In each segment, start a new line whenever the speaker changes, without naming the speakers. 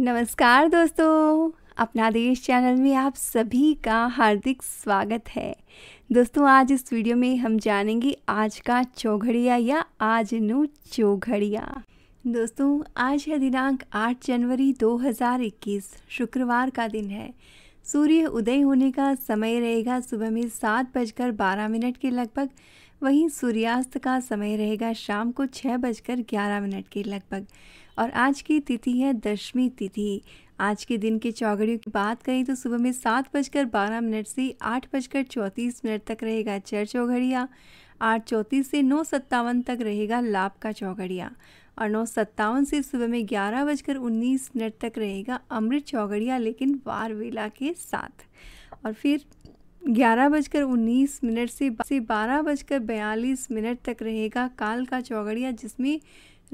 नमस्कार दोस्तों अपना देश चैनल में आप सभी का हार्दिक स्वागत है दोस्तों आज इस वीडियो में हम जानेंगे आज का चौघड़िया या आज नो चौघड़िया दोस्तों आज है दिनांक 8 जनवरी 2021 शुक्रवार का दिन है सूर्य उदय होने का समय रहेगा सुबह में सात बजकर बारह मिनट के लगभग वहीं सूर्यास्त का समय रहेगा शाम को छः बजकर ग्यारह मिनट के लगभग और आज की तिथि है दशमी तिथि आज के दिन के चौगड़ियों की बात करें तो सुबह में सात बजकर बारह मिनट से आठ बजकर चौंतीस मिनट तक रहेगा चर चौघड़िया आठ चौंतीस से नौ सत्तावन तक रहेगा लाभ का चौघड़िया और नौ सत्तावन से सुबह में ग्यारह बजकर उन्नीस मिनट तक रहेगा अमृत चौघड़िया लेकिन वार वेला के साथ और फिर ग्यारह बजकर उन्नीस मिनट से बारह बजकर बयालीस मिनट तक रहेगा काल का चौघड़िया जिसमें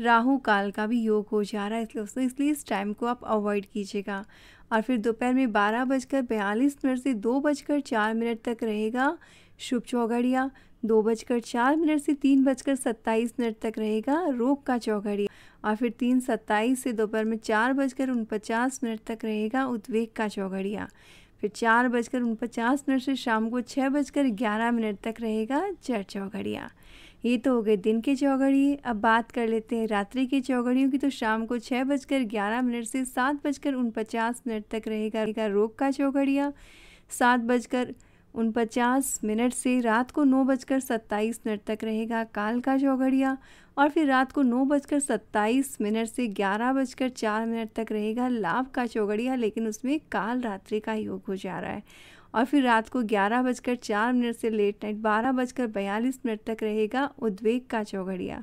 राहु काल का भी योग हो जा रहा है इसलिए उसने इसलिए इस टाइम को आप अवॉइड कीजिएगा और फिर दोपहर में बारह बजकर बयालीस मिनट से दो बजकर चार मिनट तक रहेगा शुभ चौघड़िया दो बजकर चार मिनट से तीन बजकर सत्ताईस मिनट तक रहेगा रोग का चौघड़िया और फिर तीन सत्ताईस से दोपहर में चार बजकर उनपचास मिनट तक रहेगा उद्वेग का चौघड़िया फिर चार बजकर उनपचास मिनट से शाम को छः बजकर ग्यारह मिनट तक रहेगा चर चौघड़िया ये तो हो गए दिन के चौघड़िए अब बात कर लेते हैं रात्रि के चौघड़ियों की तो शाम को छः बजकर ग्यारह मिनट से सात बजकर उन पचास मिनट तक रहेगा रोग का चौघड़िया सात बजकर उन पचास मिनट से रात को नौ बजकर सत्ताईस मिनट तक रहेगा काल का चौघड़िया और फिर रात को नौ बजकर सत्ताईस मिनट से ग्यारह बजकर चार मिनट तक रहेगा लाभ का चौघड़िया लेकिन उसमें काल रात्रि का योग हो जा रहा है और फिर रात को ग्यारह बजकर चार मिनट से लेट नाइट बारह बजकर बयालीस मिनट तक रहेगा उद्वेग का चौघड़िया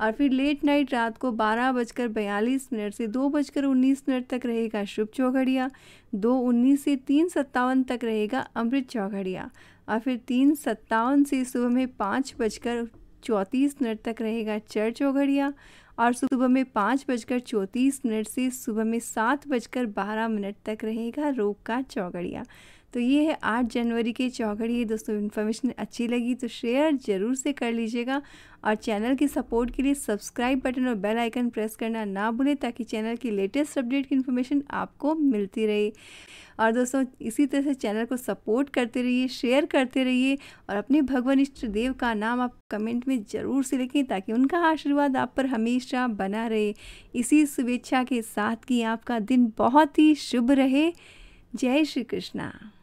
और फिर लेट नाइट रात को बारह बजकर बयालीस मिनट से दो बजकर उन्नीस मिनट तक रहेगा शुभ चौघड़िया दो उन्नीस से तीन सत्तावन तक रहेगा अमृत चौघड़िया और फिर तीन सत्तावन से सुबह में पाँच बजकर चौंतीस मिनट तक रहेगा चर चौघड़िया और सुबह में पाँच बजकर चौंतीस मिनट से सुबह में सात बजकर बारह मिनट तक रहेगा रोग का चौघड़िया तो ये है आठ जनवरी की चौकड़ी दोस्तों इन्फॉर्मेशन अच्छी लगी तो शेयर ज़रूर से कर लीजिएगा और चैनल की सपोर्ट के लिए सब्सक्राइब बटन और बेल आइकन प्रेस करना ना भूलें ताकि चैनल की लेटेस्ट अपडेट की इन्फॉर्मेशन आपको मिलती रहे और दोस्तों इसी तरह से चैनल को सपोर्ट करते रहिए शेयर करते रहिए और अपने भगवान इष्ट देव का नाम आप कमेंट में ज़रूर से लिखें ताकि उनका आशीर्वाद आप पर हमेशा बना रहे इसी शुभेच्छा के साथ कि आपका दिन बहुत ही शुभ रहे जय श्री कृष्णा